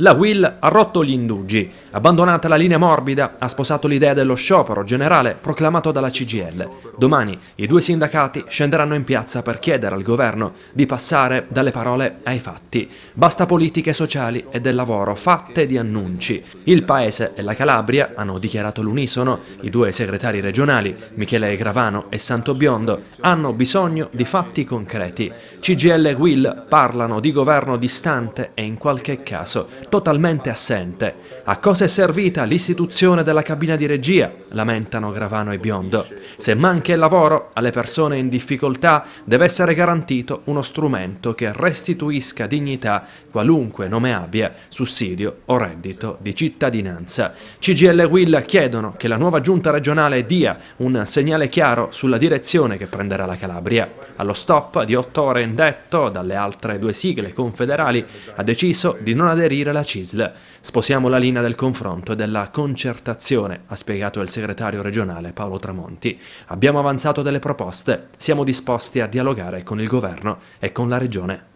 la Will ha rotto gli indugi Abbandonata la linea morbida, ha sposato l'idea dello sciopero generale proclamato dalla CGL. Domani i due sindacati scenderanno in piazza per chiedere al governo di passare dalle parole ai fatti. Basta politiche sociali e del lavoro fatte di annunci. Il Paese e la Calabria hanno dichiarato l'unisono, i due segretari regionali, Michele Gravano e Santo Biondo, hanno bisogno di fatti concreti. CGL e Will parlano di governo distante e in qualche caso totalmente assente. A cosa cosa è servita l'istituzione della cabina di regia, lamentano Gravano e Biondo. Se manca il lavoro, alle persone in difficoltà deve essere garantito uno strumento che restituisca dignità, qualunque nome abbia, sussidio o reddito di cittadinanza. CGL e Will chiedono che la nuova giunta regionale dia un segnale chiaro sulla direzione che prenderà la Calabria. Allo stop di otto ore indetto dalle altre due sigle confederali ha deciso di non aderire alla CISL. Sposiamo la linea del confronto e della concertazione, ha spiegato il segretario segretario regionale Paolo Tramonti. Abbiamo avanzato delle proposte, siamo disposti a dialogare con il governo e con la regione.